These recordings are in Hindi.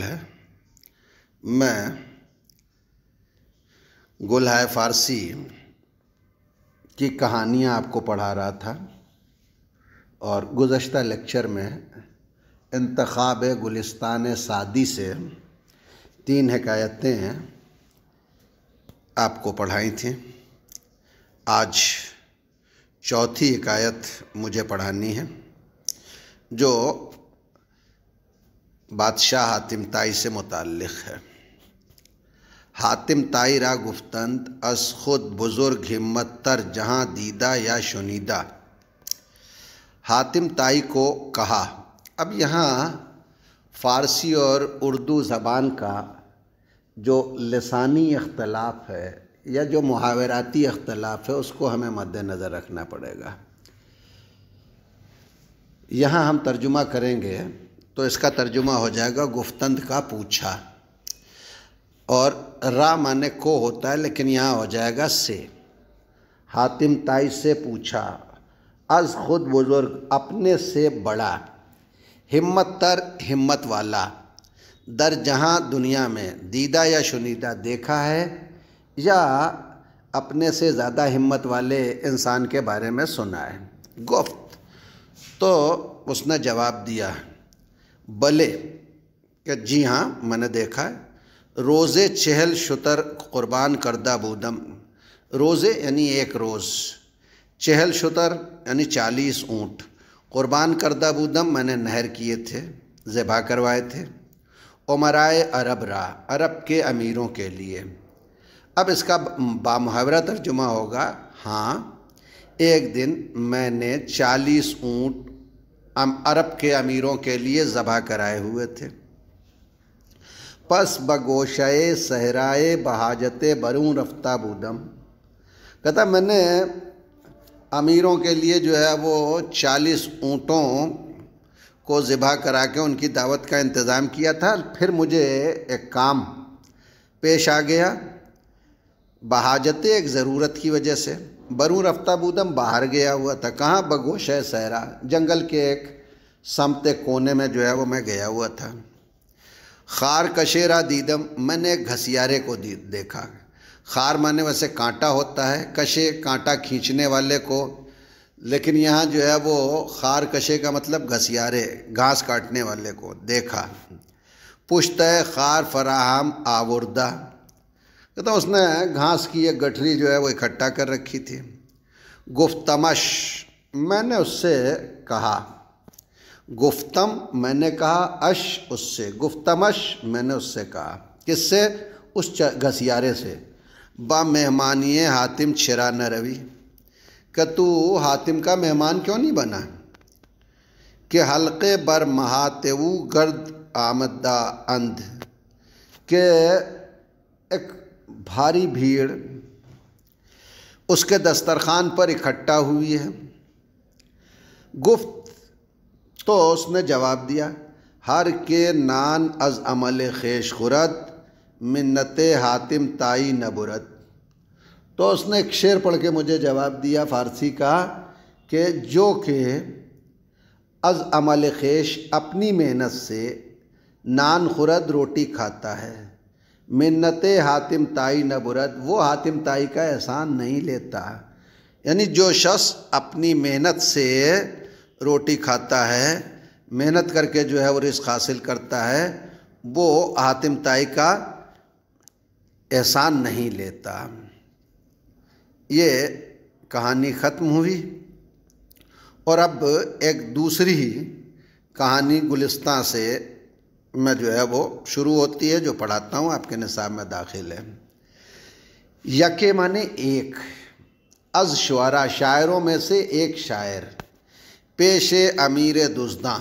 है मैं गुलहाय फारसी की कहानियाँ आपको पढ़ा रहा था और गुज्त लेक्चर में इंतखब गुलिस्तान सादी से तीन हकायतें आपको पढ़ाई थी आज चौथी हकायत मुझे पढ़ानी है जो बादशाह हातिम ताई से मुतक़ है हातिम ताई रा गुफ्तंत अस खुद बुज़ुर्ग हिम्मत तर जहाँ दीदा या शुनीदा हातिम ताई को कहा अब यहाँ फ़ारसी और उर्दू ज़बान का जो लसानी अख्तलाफ है या जो मुहावराती अख्तलाफ है उसको हमें मद्दनज़र रखना पड़ेगा यहाँ हम तर्जुमा करेंगे तो इसका तर्जुमा हो जाएगा गुफ्तंद का पूछा और रा माने को होता है लेकिन यहाँ हो जाएगा से हातिम ताई से पूछा अज खुद बुज़ुर्ग अपने से बड़ा हिम्मत तर हिम्मत वाला दर जहाँ दुनिया में दीदा या शुनीदा देखा है या अपने से ज़्यादा हिम्मत वाले इंसान के बारे में सुना है गुफ्त तो उसने जवाब दिया बले क्या जी हाँ मैंने देखा है रोज़े चहल शुतर क़ुरबान करदा बूदम रोज़े यानी एक रोज़ चहल शुतर यानी चालीस ऊँट क़ुरबान करदा बूदम मैंने नहर किए थे ज़बा करवाए थे उमराए अरब रा अरब के अमीरों के लिए अब इसका बामहावरा तर्जुमा होगा हाँ एक दिन मैंने चालीस ऊँट अरब के अमीरों के लिए ज़बह कराए हुए थे पस बगोशाए सहराए बहाजत बरूँ रफ्ता बूदम कहता मैंने अमीरों के लिए जो है वो चालीस ऊँटों को ज़िबा करा के उनकी दावत का इंतज़ाम किया था फिर मुझे एक काम पेश आ गया बहाजत एक ज़रूरत की वजह से बरू रफ्ता बूदम बाहर गया हुआ था कहाँ है सहरा जंगल के एक समते कोने में जो है वो मैं गया हुआ था खार कशेरा दीदम मैंने एक घसियारे को देखा खार माने वैसे कांटा होता है कशे कांटा खींचने वाले को लेकिन यहाँ जो है वो खार कशे का मतलब घसियारे घास काटने वाले को देखा पुश्त खार फराहम आवरदा कहता तो उसने घास की एक गठरी जो है वो इकट्ठा कर रखी थी गुफ्तमश मैंने उससे कहा गुफ्तम मैंने कहा अश उससे गुफ्तमश मैंने उससे कहा किससे उस घसियारे से बा मेहमानिए हातिम छिरा न रवि का तू हातिम का मेहमान क्यों नहीं बना कि हल्के बर महातेऊ गर्द आमदा अंध के भारी भीड़ उसके दस्तरखान पर इकट्ठा हुई है गुफ्त तो उसने जवाब दिया हर के नान अज अमल खेश खुरत मिन्नत हातिम ताई नबुरत तो उसने एक शेर पढ़ के मुझे जवाब दिया फ़ारसी का कि जो के अज अमल खेश अपनी मेहनत से नान खुरद रोटी खाता है मिन्नत हातिम ताई न वो हातिम ताई का एहसान नहीं लेता यानी जो शख्स अपनी मेहनत से रोटी खाता है मेहनत करके जो है वो रिस्क हासिल करता है वो हातिम ताई का एहसान नहीं लेता ये कहानी ख़त्म हुई और अब एक दूसरी कहानी गुलिस्तान से मैं जो है वो शुरू होती है जो पढ़ाता हूँ आपके निसाब में दाखिल है यके माने एक अज शुरा शायरों में से एक शायर पेशे अमीर दुजदा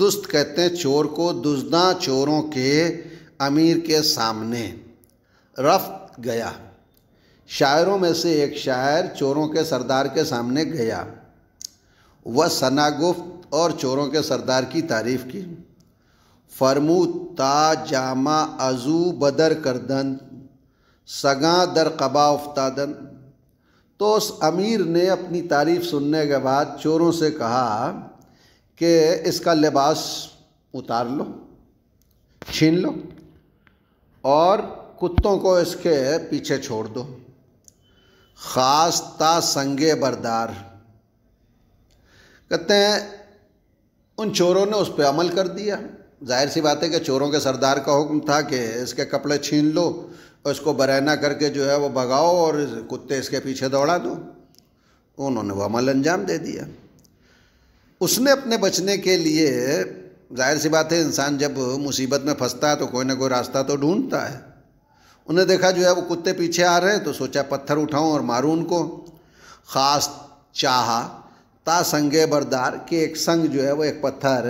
दुस्त कहते हैं चोर को दुजदा चोरों के अमीर के सामने रफ्त गया शायरों में से एक शायर चोरों के सरदार के सामने गया वह सना गुफ्त और चोरों के सरदार की तारीफ़ की ता जामा अजू बदर करदन सगा दर कबा उफ्तादन तो उस अमीर ने अपनी तारीफ़ सुनने के बाद चोरों से कहा कि इसका लिबास उतार लो छीन लो और कुत्तों को इसके पीछे छोड़ दो ख़ास ता संगे बरदार कहते हैं उन चोरों ने उस पर अमल कर दिया जाहिर सी बात है कि चोरों के सरदार का हुक्म था कि इसके कपड़े छीन लो और इसको बरैना करके जो है वो भगाओ और कुत्ते इसके पीछे दौड़ा दो उन्होंने वो अमल अंजाम दे दिया उसने अपने बचने के लिए जाहिर सी बात है इंसान जब मुसीबत में फंसता है तो कोई ना कोई रास्ता तो ढूंढता है उन्हें देखा जो है वो कुत्ते पीछे आ रहे हैं तो सोचा पत्थर उठाऊं और मारूं उनको ख़ास चाहा ता संगे बरदार के एक संग जो है वो एक पत्थर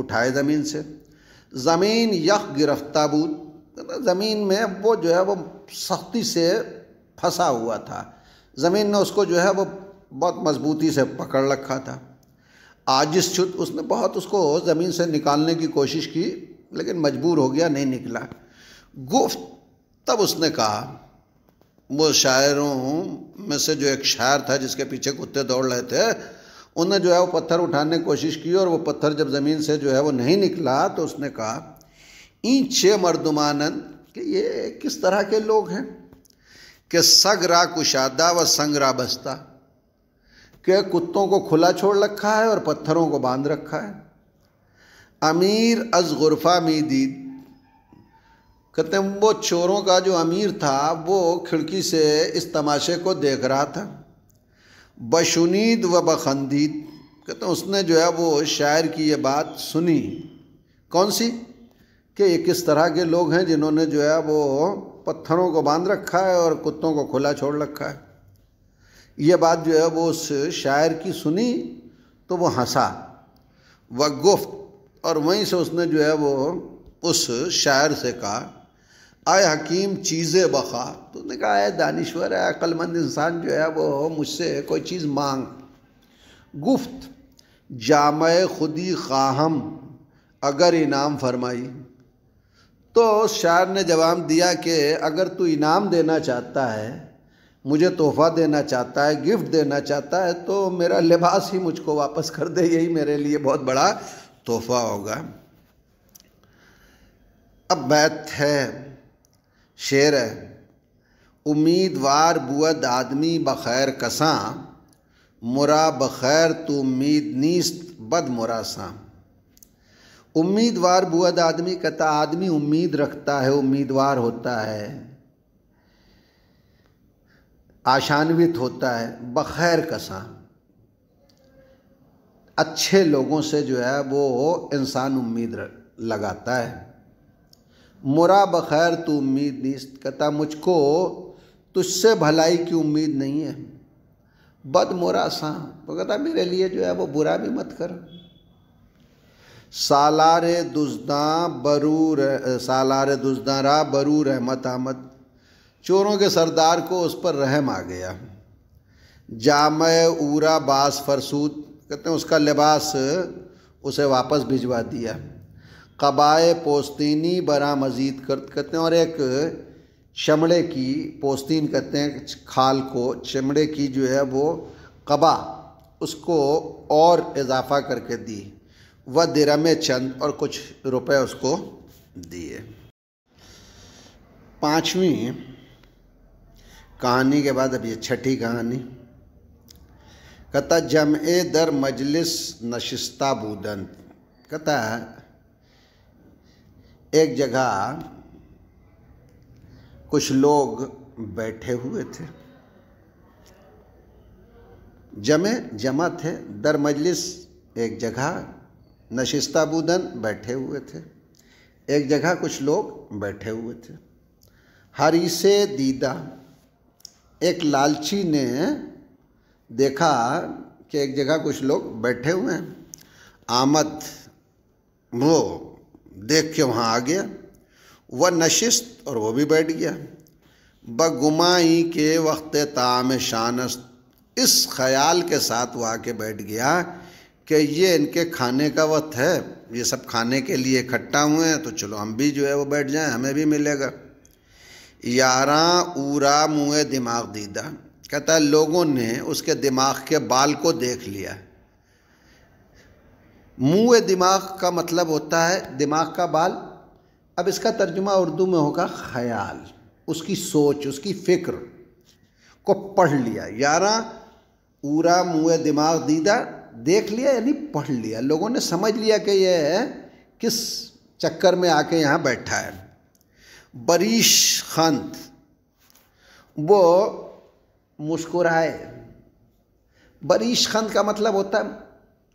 उठाए ज़मीन से ज़मीन यख गिरफ्ता बूद मतलब ज़मीन में वो जो है वो सख्ती से फंसा हुआ था ज़मीन ने उसको जो है वो बहुत मजबूती से पकड़ रखा था इस छुत उसने बहुत उसको ज़मीन से निकालने की कोशिश की लेकिन मजबूर हो गया नहीं निकला गुफ्त तब उसने कहा वो शायरों में से जो एक शायर था जिसके पीछे कुत्ते दौड़ रहे थे उन्होंने जो है वो पत्थर उठाने की कोशिश की और वो पत्थर जब ज़मीन से जो है वो नहीं निकला तो उसने कहा छः मर्दुमानंद कि ये किस तरह के लोग हैं कि सगरा कुशादा व संगरा बस्ता के कुत्तों को खुला छोड़ रखा है और पत्थरों को बांध रखा है अमीर अज गुरफा मीदीद कहते हैं वो चोरों का जो अमीर था वो खिड़की से इस तमाशे को देख रहा था बशुनीद व बखंदीद कहते हैं उसने जो है वो शायर की ये बात सुनी कौन सी कि ये किस तरह के लोग हैं जिन्होंने जो है वो पत्थरों को बांध रखा है और कुत्तों को खुला छोड़ रखा है ये बात जो है वो उस शायर की सुनी तो वो हंसा व गुफ्त और वहीं से उसने जो है वो उस शायर से कहा आए हकीम चीज़ें बखा तो उसने कहा है दानश्वर है अक्लमंद इंसान जो है वो मुझसे कोई चीज़ मांग गुफ्त जाम खुदी खाहम अगर इनाम फरमाई तो शायर ने जवाब दिया कि अगर तू इनाम देना चाहता है मुझे तोहफ़ा देना चाहता है गिफ्ट देना चाहता है तो मेरा लिबास ही मुझको वापस कर दे यही मेरे लिए बहुत बड़ा तोहफ़ा होगा अब बैत है शेर है उम्मीदवार बुअद आदमी बखैर कसा मुरा बखैर तो उम्मीद नीस्त बद मुरा सा उम्मीदवार बुअद आदमी कहता आदमी उम्मीद रखता है उम्मीदवार होता है आशान्वित होता है बखैर कसा अच्छे लोगों से जो है वो इंसान उम्मीद लगाता है मुरा बखैर तो उम्मीद नहीं कहता मुझको तुझसे भलाई की उम्मीद नहीं है बद मोरा सा वो कहता मेरे लिए जो है वो बुरा भी मत कर सालार दुजदा बरू सालार दुजदा रा बरू रहमत आमद चोरों के सरदार को उस पर रहम आ गया जाम ऊरा बास फरसूद कहते हैं उसका लिबास उसे वापस भिजवा दिया कबाए पोस्तीनी बरा मजीद कर, कहते हैं और एक चमड़े की पोस्तीन कहते हैं खाल को चमड़े की जो है वो कबा उसको और इजाफा करके दी व दरम चंद और कुछ रुपए उसको दिए पांचवी कहानी के बाद अब ये छठी कहानी कहता जम ए दर मजलिस नशिस्ता बूदन कहता है एक जगह कुछ लोग बैठे हुए थे जमे जमा थे दर मजलिस एक जगह नशिस्ताबूदन बैठे हुए थे एक जगह कुछ लोग बैठे हुए थे हरी से दीदा एक लालची ने देखा कि एक जगह कुछ लोग बैठे हुए हैं आमद वो देख के वहाँ आ गया वह नशिस्त और वह भी बैठ गया बगुमाई के वक्त ताम शानस इस ख्याल के साथ वह आके बैठ गया कि ये इनके खाने का वक्त है ये सब खाने के लिए इकट्ठा हुए हैं तो चलो हम भी जो है वो बैठ जाएं हमें भी मिलेगा यारा ऊरा मुँह दिमाग दीदा कहता है लोगों ने उसके दिमाग के बाल को देख लिया है मुँह दिमाग का मतलब होता है दिमाग का बाल अब इसका तर्जुमा उर्दू में होगा ख्याल उसकी सोच उसकी फ़िक्र को पढ़ लिया यारा पूरा मुँह दिमाग दीदा देख लिया यानी पढ़ लिया लोगों ने समझ लिया कि यह है किस चक्कर में आके यहाँ बैठा है बरीश खंत वो मुस्कुराए बरीश खंत का मतलब होता है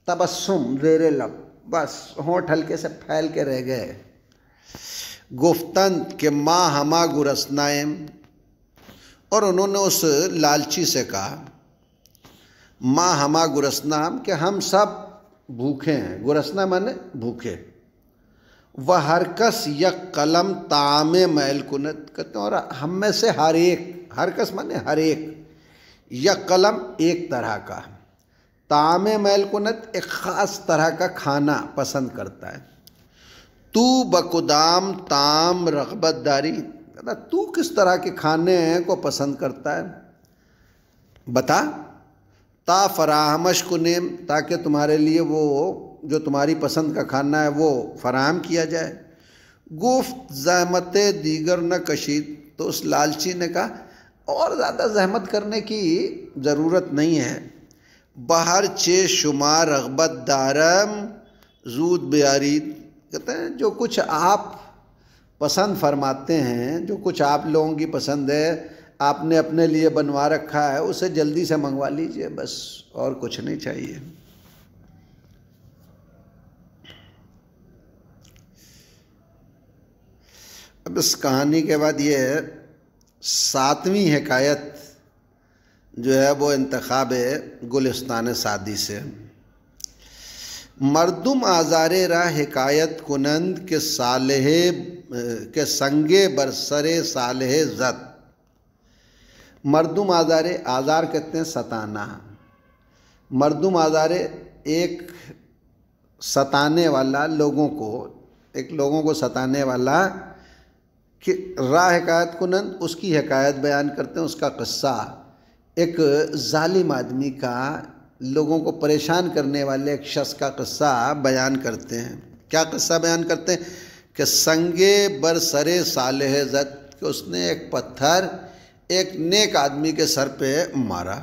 तबस्सुम जेर लब बस होंठ हल्के से फैल के रह गए गुफ्तन के माँ हमा गुरसनाएम और उन्होंने उस लालची से कहा माँ हमा गुरसनाम कि हम सब भूखे हैं गुरसना माने भूखे वह हरकस या कलम ताम मैल कुनत कहते हैं और हम में से हर एक हरकस माने हर एक या कलम एक तरह का ताम मैलकुनत एक ख़ास तरह का खाना पसंद करता है तू बकुदाम ताम रगबत दारी तू किस तरह के खाने को पसंद करता है बता ता फराहमश कुनेम ताकि तुम्हारे लिए वो जो तुम्हारी पसंद का खाना है वो फराहम किया जाए गुफ्त जहमत दीगर न कशीद तो उस लालची ने कहा और ज़्यादा जहमत करने की ज़रूरत नहीं है चे शुमार रगबत दारम जूद बारी कहते हैं जो कुछ आप पसंद फरमाते हैं जो कुछ आप लोगों की पसंद है आपने अपने लिए बनवा रखा है उसे जल्दी से मंगवा लीजिए बस और कुछ नहीं चाहिए अब इस कहानी के बाद ये सातवीं हकायत जो है वो इंतखब गुलस्तान सादी से मरदम आज़ार रा हिकायत कुनंद के साल के संगे बरसर साल जत मरदम आज़ार आज़ार कहते हैं सताना मरदम आज़ार एक सताने वाला लोगों को एक लोगों को सताने वाला कि रा हकायत कुनंद उसकी हकायत बयान करते हैं उसका क़स्सा एक जालिम आदमी का लोगों को परेशान करने वाले एक शख्स का क़स्सा बयान करते हैं क्या क़स्सा बयान करते हैं कि संगे सरे साल जत कि उसने एक पत्थर एक नेक आदमी के सर पे मारा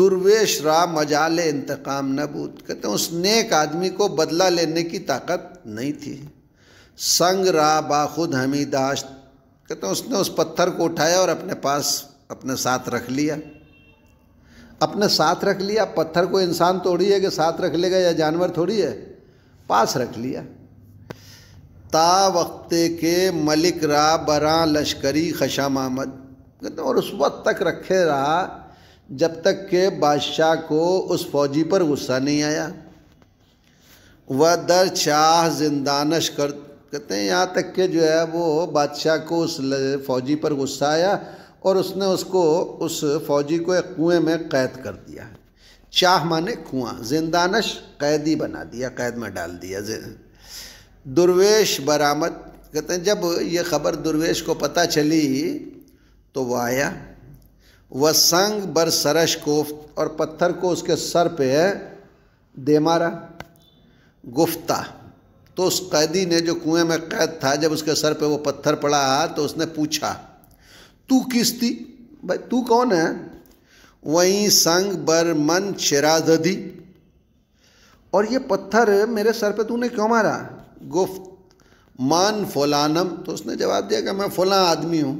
दुर्वेश रा मजाल इंतकाम नबूत कहते हैं उस नेक आदमी को बदला लेने की ताकत नहीं थी संग रा बाखुद हमीदाश्त कहते हैं उसने उस पत्थर को उठाया और अपने पास अपने साथ रख लिया अपने साथ रख लिया पत्थर को इंसान तोड़ी है कि साथ रख लेगा या जानवर थोड़ी है पास रख लिया ता वक्ते के मलिक रा बरा लश्करी खशा महमद कहते और उस वक्त तक रखे रहा जब तक के बादशाह को उस फौजी पर गुस्सा नहीं आया वह दर शाह जिंदानश कर कहते हैं यहाँ तक के जो है वो बादशाह को उस फौजी पर गुस्सा आया और उसने उसको उस फौजी को एक कुएं में कैद कर दिया चाह माने कुआं जिंदानश कैदी बना दिया कैद में डाल दिया दुर्वेश बरामद कहते हैं जब ये खबर दुर्वेश को पता चली तो वो आया वह संग बर सरश कोफ्त और पत्थर को उसके सर पे दे मारा गुफ्ता तो उस कैदी ने जो कुएं में कैद था जब उसके सर पे वो पत्थर पड़ा तो उसने पूछा तू किस थी भाई तू कौन है वहीं संग बर मन शरादी और ये पत्थर मेरे सर पे तूने क्यों मारा गुफ्त मान फोलानम तो उसने जवाब दिया कि मैं फला आदमी हूँ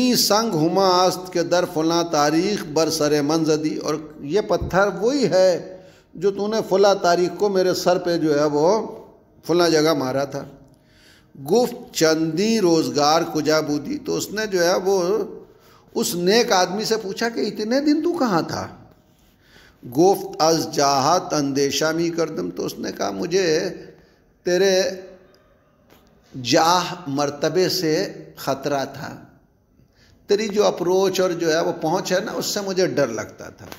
ई संग हुमा आस्त के दर फलां तारीख बर सर मंजदी और ये पत्थर वही है जो तूने फला तारीख को मेरे सर पे जो है वो फला जगह मारा था गुफ्त चंदी रोजगार कुजाबूदी तो उसने जो है वो उस नेक आदमी से पूछा कि इतने दिन तू कहाँ था गुफ्त अज जाहत अंदेशा मी करदम तो उसने कहा मुझे तेरे जाह मर्तबे से ख़तरा था तेरी जो अप्रोच और जो है वो पहुँच है ना उससे मुझे डर लगता था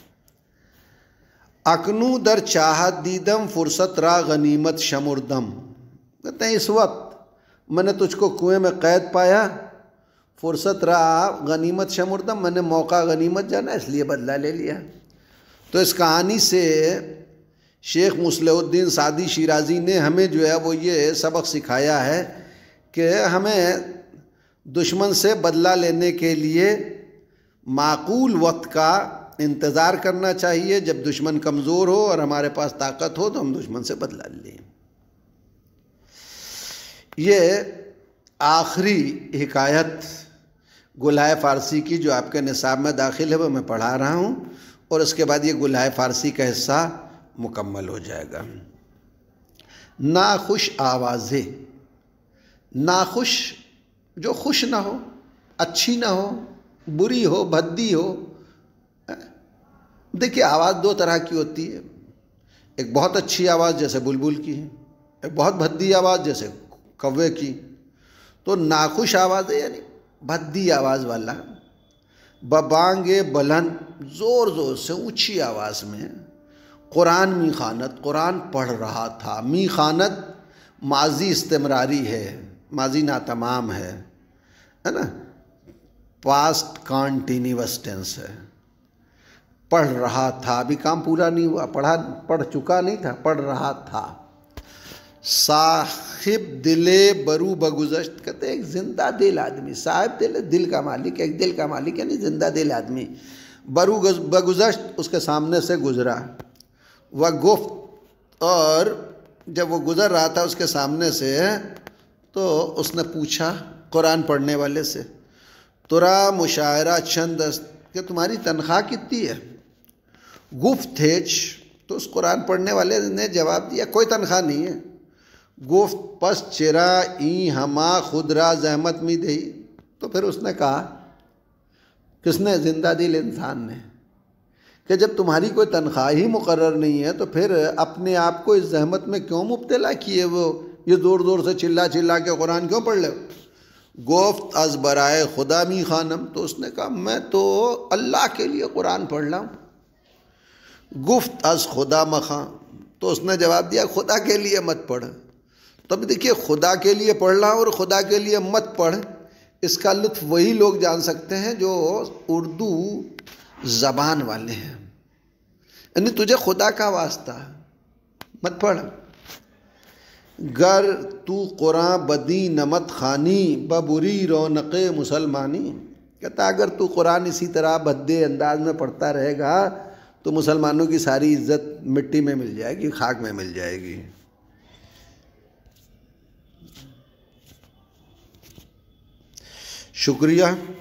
अकनू दर चाहत दीदम फुर्सत रा गनीमत शमुरदम कहते हैं इस वक्त मैंने तुझको कुएं में कैद पाया फुर्सत रहा गनीमत शमुरदम मैंने मौका गनीमत जाना इसलिए बदला ले लिया तो इस कहानी से शेख मुसलुद्दीन सादी शिराजी ने हमें जो है वो ये सबक सिखाया है कि हमें दुश्मन से बदला लेने के लिए माकूल वक्त का इंतज़ार करना चाहिए जब दुश्मन कमज़ोर हो और हमारे पास ताकत हो तो हम दुश्मन से बदला लें ये आखिरी हकायत गुलाए फ़ारसी की जो आपके निसाब में दाखिल है वो मैं पढ़ा रहा हूँ और इसके बाद ये गुलाए फ़ारसी का हिस्सा मुकम्मल हो जाएगा नाखुश आवाज़ें नाखुश जो खुश ना हो अच्छी ना हो बुरी हो भद्दी हो देखिए आवाज़ दो तरह की होती है एक बहुत अच्छी आवाज़ जैसे बुलबुल की है एक बहुत भद्दी आवाज़ जैसे कौवे की तो नाखुश आवाज़ है यानी भद्दी आवाज़ वाला बबांगे बलन ज़ोर ज़ोर से ऊंची आवाज़ में कुरान मी खानत कुरान पढ़ रहा था मी खानत माजी इस्तेमरारी है माजी ना तमाम है है ना पास्ट कॉन्टीन्यूस टेंस है पढ़ रहा था अभी काम पूरा नहीं हुआ पढ़ा पढ़ चुका नहीं था पढ़ रहा था साहिब दिले बरू बगुजश्त कहते एक जिंदा दिल आदमी साहिब दिल दिल का मालिक एक दिल का मालिक यानी जिंदा दिल आदमी बरू बगुजश्त उसके सामने से गुजरा वह गुफ्त और जब वो गुज़र रहा था उसके सामने से तो उसने पूछा कुरान पढ़ने वाले से तुरा मुशायरा चंद कि तुम्हारी तनख्वाह कितनी है गुफ्त थेज तो उस कुरान पढ़ने वाले ने जवाब दिया कोई तनख्वाह नहीं है गोफ पस चिरा ई हमा खुदरा जहमत मी दे तो फिर उसने कहा किसने जिंदा दिल इंसान ने कि जब तुम्हारी कोई तनख्वाह ही मुकर नहीं है तो फिर अपने आप को इस जहमत में क्यों मुबतला किए वो ये ज़ोर ज़ोर से चिल्ला चिल्ला के कुरान क्यों पढ़ ले गोफ्त अज बराए खुदा मी खानम तो उसने कहा मैं तो अल्लाह के लिए कुरान पढ़ रहा हूँ गुफ्त अज खुदा मखा तो उसने जवाब दिया खुदा के लिए मत पढ़ तब देखिए खुदा के लिए पढ़ना और खुदा के लिए मत पढ़ इसका लुत्फ वही लोग जान सकते हैं जो उर्दू ज़बान वाले हैं यानी तुझे खुदा का वास्ता मत पढ़ गर तू कुरान बदी नमत खानी बबुरी रौनक मुसलमानी कहता अगर तू कुरान इसी तरह भद्दे अंदाज में पढ़ता रहेगा तो मुसलमानों की सारी इज्जत मिट्टी में मिल जाएगी खाक में मिल जाएगी शुक्रिया